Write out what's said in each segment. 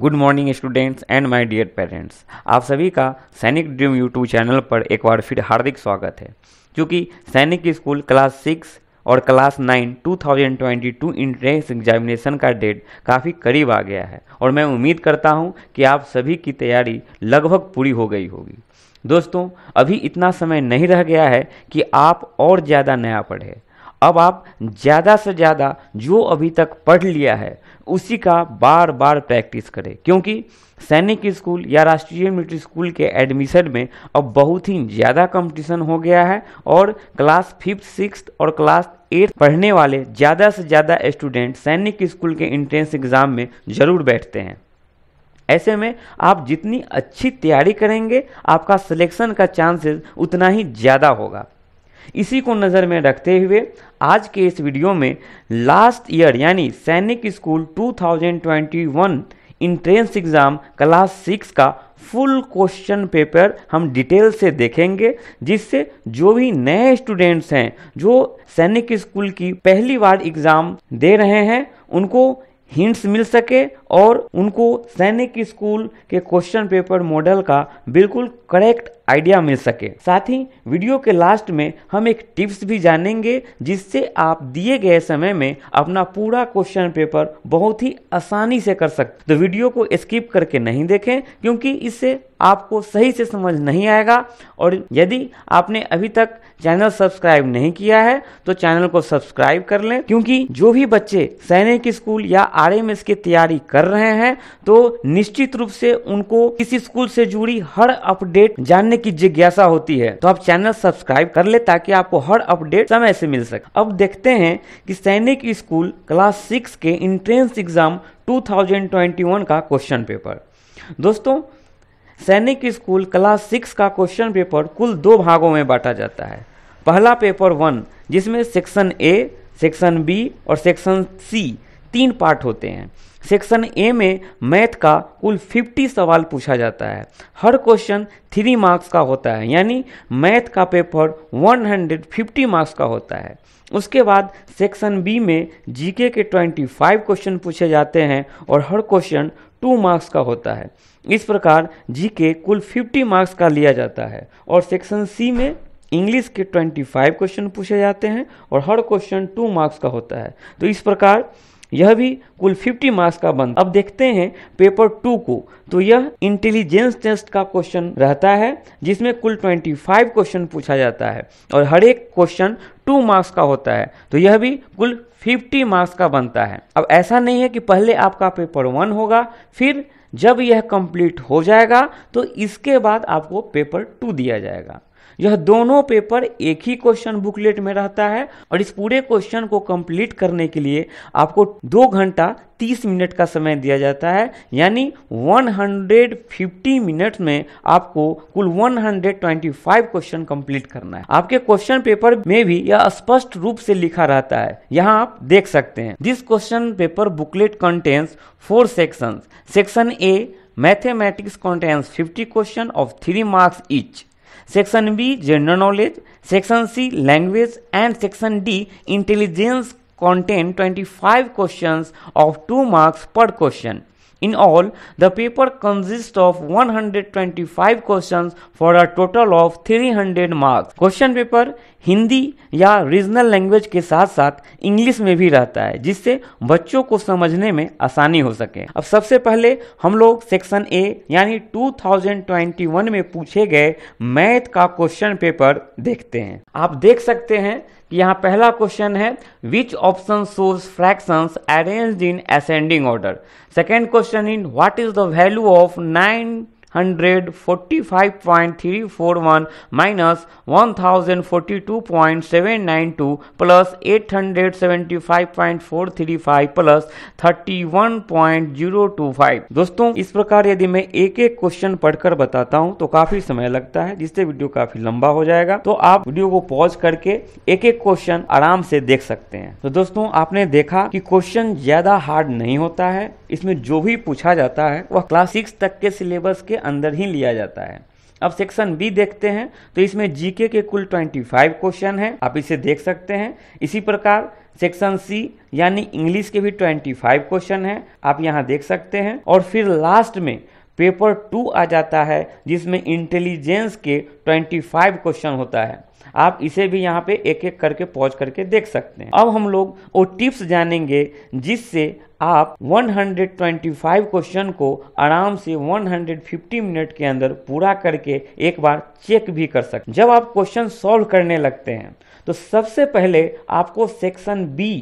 Good morning students and my dear parents आप सभी का सैनिक ड्रीम यूट्यूब चैनल पर एक बार फिर हार्दिक स्वागत है क्योंकि सैनिक स्कूल क्लास सिक्स और क्लास नाइन 2022 इंट्रेंस एग्जामिनेशन का डेट काफ़ी करीब आ गया है और मैं उम्मीद करता हूँ कि आप सभी की तैयारी लगभग पूरी हो गई होगी दोस्तों अभी इतना समय नहीं रह गया है कि आप और ज़्यादा नया पढ़ें अब आप ज़्यादा से ज़्यादा जो अभी तक पढ़ लिया है उसी का बार बार प्रैक्टिस करें क्योंकि सैनिक स्कूल या राष्ट्रीय मिलिट्री स्कूल के एडमिशन में अब बहुत ही ज़्यादा कंपटीशन हो गया है और क्लास फिफ्थ सिक्स और क्लास एट्थ पढ़ने वाले ज़्यादा से ज़्यादा स्टूडेंट सैनिक स्कूल के इंट्रेंस एग्ज़ाम में ज़रूर बैठते हैं ऐसे में आप जितनी अच्छी तैयारी करेंगे आपका सिलेक्शन का चांसेस उतना ही ज़्यादा होगा इसी को नज़र में रखते हुए आज के इस वीडियो में लास्ट ईयर यानी Sainik school 2021 entrance exam class six का फुल क्वेश्चन पेपर हम डिटेल से देखेंगे जिससे जो भी नए स्टूडेंट्स हैं जो सैनिक स्कूल की पहली बार एग्ज़ाम दे रहे हैं उनको हिंट्स मिल सके और उनको सैनिक स्कूल के क्वेश्चन पेपर मॉडल का बिल्कुल करेक्ट आइडिया मिल सके साथ ही वीडियो के लास्ट में हम एक टिप्स भी जानेंगे जिससे आप दिए गए समय में अपना पूरा क्वेश्चन पेपर बहुत ही आसानी से कर सकते तो वीडियो को स्किप करके नहीं देखें क्योंकि इससे आपको सही से समझ नहीं आएगा और यदि आपने अभी तक चैनल सब्सक्राइब नहीं किया है तो चैनल को सब्सक्राइब कर लें क्योंकि जो भी बच्चे सैनिक स्कूल या आर की तैयारी कर कर रहे हैं तो निश्चित रूप से उनको किसी स्कूल से जुड़ी हर अपडेट जानने की जिज्ञासा होती है तो आप चैनल सब्सक्राइब कर ले ताकि आपको हर अपडेट समय से मिल सके अब देखते हैं कि सैनिक स्कूल क्लास सिक्स के इंट्रेंस एग्जाम 2021 का क्वेश्चन पेपर दोस्तों सैनिक स्कूल क्लास सिक्स का क्वेश्चन पेपर कुल दो भागों में बांटा जाता है पहला पेपर वन जिसमें सेक्शन ए सेक्शन बी और सेक्शन सी तीन पार्ट होते हैं सेक्शन ए में मैथ का कुल 50 सवाल पूछा जाता है हर क्वेश्चन थ्री मार्क्स का होता है यानी मैथ का पेपर 150 मार्क्स का होता है उसके बाद सेक्शन बी में जीके के 25 क्वेश्चन पूछे जाते हैं और हर क्वेश्चन टू मार्क्स का होता है इस प्रकार जीके कुल 50 मार्क्स का लिया जाता है और सेक्शन सी में इंग्लिश के 25 क्वेश्चन पूछे जाते हैं और हर क्वेश्चन टू मार्क्स का होता है तो इस प्रकार यह भी कुल 50 मार्क्स का बन अब देखते हैं पेपर टू को तो यह इंटेलिजेंस टेस्ट का क्वेश्चन रहता है जिसमें कुल 25 क्वेश्चन पूछा जाता है और हर एक क्वेश्चन टू मार्क्स का होता है तो यह भी कुल 50 मार्क्स का बनता है अब ऐसा नहीं है कि पहले आपका पेपर वन होगा फिर जब यह कंप्लीट हो जाएगा तो इसके बाद आपको पेपर टू दिया जाएगा यह दोनों पेपर एक ही क्वेश्चन बुकलेट में रहता है और इस पूरे क्वेश्चन को कंप्लीट करने के लिए आपको दो घंटा तीस मिनट का समय दिया जाता है यानी 150 मिनट में आपको कुल 125 क्वेश्चन कंप्लीट करना है आपके क्वेश्चन पेपर में भी यह स्पष्ट रूप से लिखा रहता है यहाँ आप देख सकते हैं this question paper booklet contains four section section A mathematics contains 50 question of three marks each section B general knowledge section C language and section D intelligence content twenty five question of two marks per question In all, the paper consists of 125 questions for a total of 300 marks. Question paper Hindi या regional language के साथ साथ English में भी रहता है जिससे बच्चों को समझने में आसानी हो सके अब सबसे पहले हम लोग सेक्शन ए यानी 2021 में पूछे गए मैथ का क्वेश्चन पेपर देखते हैं आप देख सकते हैं यहाँ पहला क्वेश्चन है which option shows fraction arrange in ascending order second question in what is the value of nine hundred forty five point three four one minus one thousand forty two point seven nine two plus eight hundred seventy five point four three five plus thirty one point zero two five दोस्तों इस प्रकार यदि मैं एक एक question पढ़कर बताता हूँ तो काफी समय लगता है जिससे वीडियो काफी लंबा हो जाएगा तो आप वीडियो को पॉज करके एक एक क्वेश्चन आराम से देख सकते हैं तो दोस्तों आपने देखा कि क्वेश्चन ज्यादा हार्ड नहीं होता है इसमें जो भी पूछा जाता है वह क्लास सिक्स तक के सिलेबस के अंदर ही लिया जाता है अब सेक्शन बी देखते हैं तो इसमें जीके के कुल 25 क्वेश्चन हैं आप इसे देख सकते हैं इसी प्रकार सेक्शन सी यानी इंग्लिश के भी 25 क्वेश्चन हैं आप यहाँ देख सकते हैं और फिर लास्ट में पेपर टू आ जाता है जिसमें इंटेलिजेंस के 25 क्वेश्चन होता है आप इसे भी यहाँ पे एक एक करके पॉज करके देख सकते हैं अब हम लोग वो टिप्स जानेंगे जिससे आप 125 क्वेश्चन को आराम से 150 मिनट के अंदर पूरा करके एक बार चेक भी कर सकते जब आप क्वेश्चन सॉल्व करने लगते हैं तो सबसे पहले आपको सेक्शन बी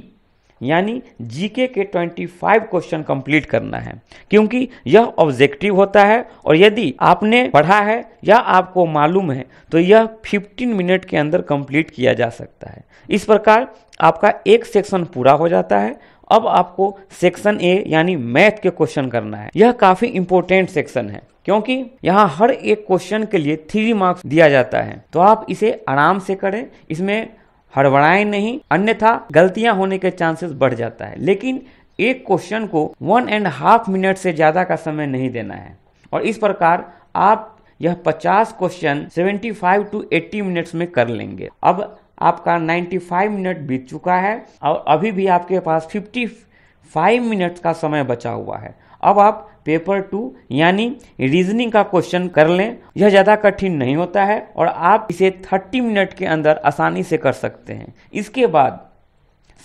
यानी जीके के 25 क्वेश्चन कंप्लीट करना है क्योंकि यह ऑब्जेक्टिव होता है और यदि आपने पढ़ा है या आपको मालूम है तो यह 15 मिनट के अंदर कंप्लीट किया जा सकता है इस प्रकार आपका एक सेक्शन पूरा हो जाता है अब आपको सेक्शन ए यानी मैथ के क्वेश्चन करना है यह काफ़ी इंपॉर्टेंट सेक्शन है क्योंकि यहाँ हर एक क्वेश्चन के लिए थ्री मार्क्स दिया जाता है तो आप इसे आराम से करें इसमें हड़बड़ाएं नहीं अन्यथा गलतियां होने के चांसेस बढ़ जाता है लेकिन एक क्वेश्चन को वन एंड हाफ मिनट से ज़्यादा का समय नहीं देना है और इस प्रकार आप यह 50 क्वेश्चन 75 टू 80 मिनट्स में कर लेंगे अब आपका 95 मिनट बीत चुका है और अभी भी आपके पास 55 मिनट्स का समय बचा हुआ है अब आप पेपर टू यानी रीजनिंग का क्वेश्चन कर लें यह ज़्यादा कठिन नहीं होता है और आप इसे 30 मिनट के अंदर आसानी से कर सकते हैं इसके बाद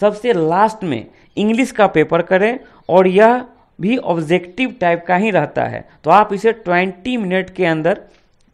सबसे लास्ट में इंग्लिश का पेपर करें और यह भी ऑब्जेक्टिव टाइप का ही रहता है तो आप इसे 20 मिनट के अंदर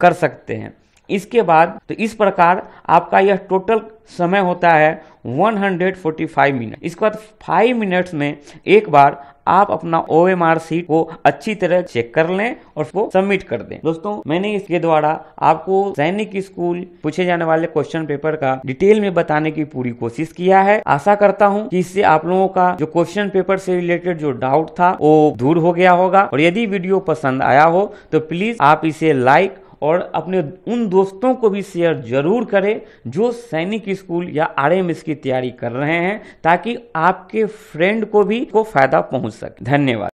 कर सकते हैं इसके बाद तो इस प्रकार आपका यह टोटल समय होता है 145 मिनट इसके बाद 5 मिनट्स में एक बार आप अपना ओ एम आर सीट को अच्छी तरह चेक कर लें और उसको सबमिट कर दें दोस्तों मैंने इसके द्वारा आपको सैनिक स्कूल पूछे जाने वाले क्वेश्चन पेपर का डिटेल में बताने की पूरी कोशिश किया है आशा करता हूँ कि इससे आप लोगों का जो क्वेश्चन पेपर से रिलेटेड जो डाउट था वो दूर हो गया होगा और यदि वीडियो पसंद आया हो तो प्लीज आप इसे लाइक और अपने उन दोस्तों को भी शेयर जरूर करें जो सैनिक स्कूल या आर एम की तैयारी कर रहे हैं ताकि आपके फ्रेंड को भी को फायदा पहुंच सके धन्यवाद